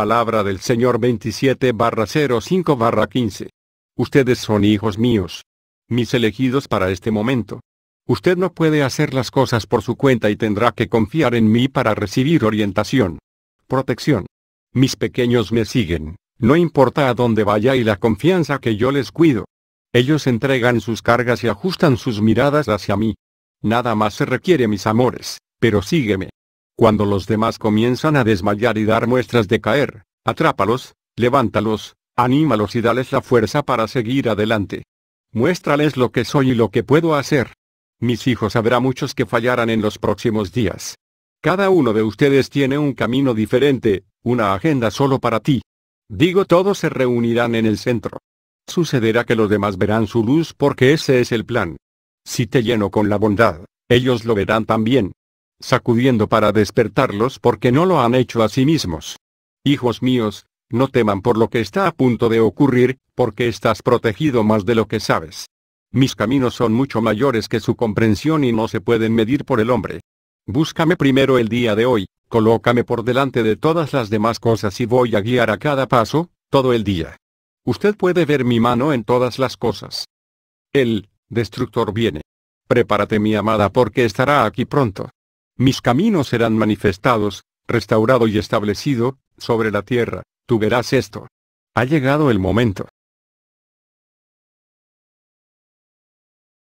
palabra del Señor 27 05 15. Ustedes son hijos míos. Mis elegidos para este momento. Usted no puede hacer las cosas por su cuenta y tendrá que confiar en mí para recibir orientación. Protección. Mis pequeños me siguen, no importa a dónde vaya y la confianza que yo les cuido. Ellos entregan sus cargas y ajustan sus miradas hacia mí. Nada más se requiere mis amores, pero sígueme. Cuando los demás comienzan a desmayar y dar muestras de caer, atrápalos, levántalos, anímalos y dales la fuerza para seguir adelante. Muéstrales lo que soy y lo que puedo hacer. Mis hijos habrá muchos que fallarán en los próximos días. Cada uno de ustedes tiene un camino diferente, una agenda solo para ti. Digo todos se reunirán en el centro. Sucederá que los demás verán su luz porque ese es el plan. Si te lleno con la bondad, ellos lo verán también sacudiendo para despertarlos porque no lo han hecho a sí mismos. Hijos míos, no teman por lo que está a punto de ocurrir, porque estás protegido más de lo que sabes. Mis caminos son mucho mayores que su comprensión y no se pueden medir por el hombre. Búscame primero el día de hoy, colócame por delante de todas las demás cosas y voy a guiar a cada paso, todo el día. Usted puede ver mi mano en todas las cosas. El destructor viene. Prepárate mi amada porque estará aquí pronto mis caminos serán manifestados, restaurado y establecido, sobre la tierra, tú verás esto. Ha llegado el momento.